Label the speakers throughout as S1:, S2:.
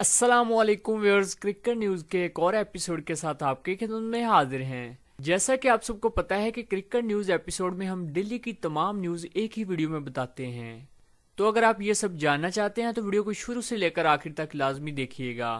S1: Aslam viewers cricket news के एक और एपिसोड के साथ आपके खिदमत में हाजिर हैं जैसा कि आप सबको पता है कि क्रिकेट न्यूज़ एपिसोड में हम दिल्ली की तमाम न्यूज़ एक ही वीडियो में बताते हैं तो अगर आप ये सब जानना चाहते हैं तो वीडियो को शुरू से लेकर आखिर तक लाजमी देखिएगा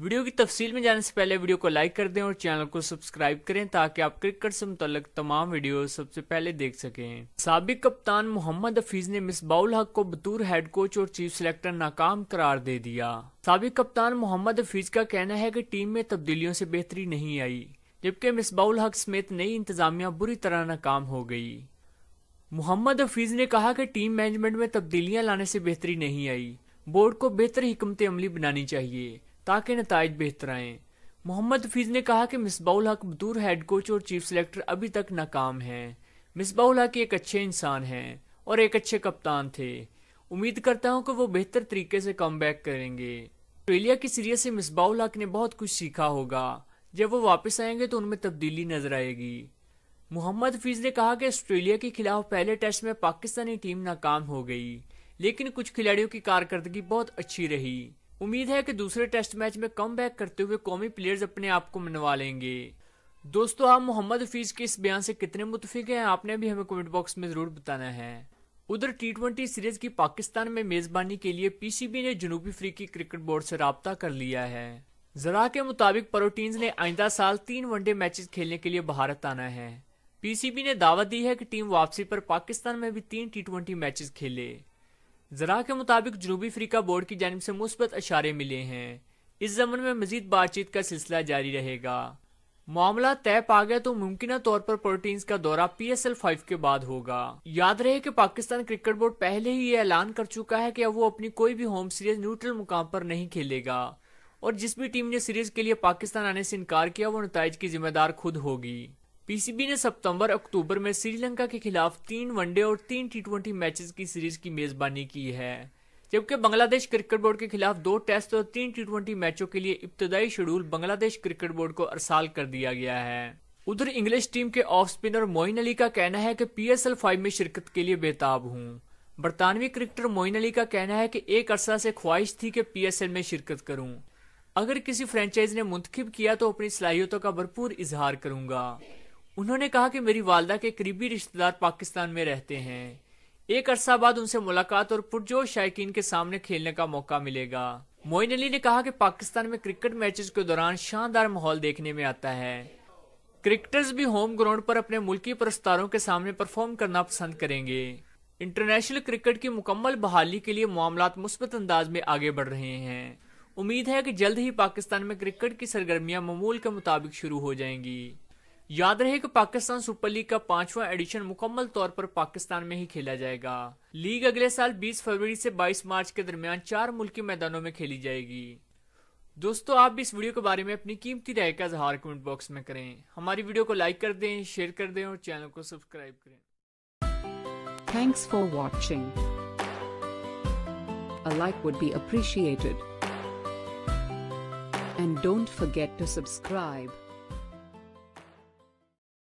S1: वीडियो की तफसील में जाने से पहले वीडियो को लाइक कर दें और चैनल को सब्सक्राइब करें ताकि आप क्रिकेट से मुतल तमाम वीडियो सबसे पहले देख सकें सबक कप्तान मोहम्मद हफीज ने मिसबाउल हक को बतूर हेड कोच और चीफ सिलेक्टर नाकाम करार दे दिया सबक कप्तान मोहम्मद हफीज का कहना है कि टीम में तब्दीलियों से बेहतरी नहीं आई जबकि मिसबाउल हक समेत नई इंतजामिया बुरी तरह नाकाम हो गई मोहम्मद हफीज ने कहा कि टीम मैनेजमेंट में तब्दीलियां लाने से बेहतरी नहीं आई बोर्ड को बेहतर हिकमत अमली बनानी चाहिए ताकि नतज बेहतर आए मोहम्मद हफीज़ ने कहा कि मिसबाउल हक दूर हेड कोच और चीफ सेलेक्टर अभी तक नाकाम हैं मिसबाउल हक एक अच्छे इंसान हैं और एक अच्छे कप्तान थे उम्मीद करता हूं कि वो बेहतर तरीके से कम बैक करेंगे ऑस्ट्रेलिया की सीरीज से मिसबाउल हक ने बहुत कुछ सीखा होगा जब वो वापस आएंगे तो उनमें तब्दीली नजर आएगी मोहम्मद हफीज़ ने कहा कि ऑस्ट्रेलिया के खिलाफ पहले टेस्ट में पाकिस्तानी टीम नाकाम हो गई लेकिन कुछ खिलाड़ियों की कारकर्दगी बहुत अच्छी रही उम्मीद है कि दूसरे टेस्ट मैच में कम करते हुए कौमी प्लेयर्स अपने आप को मनवा लेंगे दोस्तों आप मोहम्मद हफीज के इस बयान से कितने मुतफिक हैं आपने भी हमें कमेंट बॉक्स में ज़रूर बताना है उधर टी ट्वेंटी सीरीज की पाकिस्तान में मेजबानी के लिए पीसीबी ने जनूबी अफ्रीकी क्रिकेट बोर्ड से रबता कर लिया है जरा के मुताबिक प्रोटीन्स ने आइंदा साल तीन वनडे मैचेस खेलने के लिए भारत आना है पीसीबी ने दावा दी है कि टीम वापसी पर पाकिस्तान में भी तीन टी ट्वेंटी मैचेस खेले जरा के मुताबिक जनूबी अफ्रीका बोर्ड की जानब से मुस्बत अशारे मिले हैं इस जमन में मजीद बातचीत का सिलसिला जारी रहेगा मामला तय पा गया तो मुमकिन तौर पर प्रोटीन का दौरा पी एस एल फाइव के बाद होगा याद रहे की पाकिस्तान क्रिकेट बोर्ड पहले ही ये ऐलान कर चुका है की अब वो अपनी कोई भी होम सीरीज न्यूट्रल मुकाम पर नहीं खेलेगा और जिस भी टीम ने सीरीज के लिए पाकिस्तान आने से इनकार किया वो नतज की जिम्मेदार खुद होगी पीसीबी ने सितंबर अक्टूबर में श्रीलंका के खिलाफ तीन वनडे और तीन टी ट्वेंटी मैचेस की सीरीज की मेजबानी की है जबकि बांग्लादेश क्रिकेट बोर्ड के खिलाफ दो टेस्ट और तीन टी ट्वेंटी मैचों के लिए इब्तदाई शेड्यूल बांग्लादेश क्रिकेट बोर्ड को अरसाल कर दिया गया है उधर इंग्लिश टीम के ऑफ स्पिनर मोइन अली का कहना है कि पीएसएल फाइव में शिरकत के लिए बेताब हूँ बरतानवी क्रिकेटर मोइन अली का कहना है कि एक अरसा से ख्वाहिश थी कि पीएसएल में शिरकत करूं। अगर किसी फ्रेंचाइज ने मुंतखब किया तो अपनी सलाहियतों का भरपूर इजहार करूंगा उन्होंने कहा कि मेरी वालदा के करीबी रिश्तेदार पाकिस्तान में रहते हैं एक अरसा बाद उनसे मुलाकात और पुरजोश शायकीन के सामने खेलने का मौका मिलेगा मोइन अली ने कहा कि पाकिस्तान में क्रिकेट मैचेस के दौरान शानदार माहौल देखने में आता है क्रिकेटर्स भी होम ग्राउंड पर अपने मुल्की पुरस्तारों के सामने परफॉर्म करना पसंद करेंगे इंटरनेशनल क्रिकेट की मुकम्मल बहाली के लिए मामला मुस्बत अंदाज में आगे बढ़ रहे हैं उम्मीद है कि जल्द ही पाकिस्तान में क्रिकेट की सरगर्मियां मामूल के मुताबिक शुरू हो जाएंगी याद रहे कि पाकिस्तान सुपर लीग का पांचवा एडिशन मुकम्मल तौर पर पाकिस्तान में ही खेला जाएगा लीग अगले साल 20 फरवरी से 22 मार्च के दरमियान चार मुल्की मैदानों में खेली जाएगी दोस्तों आप भी इस वीडियो के बारे में अपनी कीमती राय का इजहार कमेंट बॉक्स में करें हमारी वीडियो को लाइक कर दें शेयर कर दें और चैनल को सब्सक्राइब करें thanks for watching like would be appreciated and don't forget to subscribe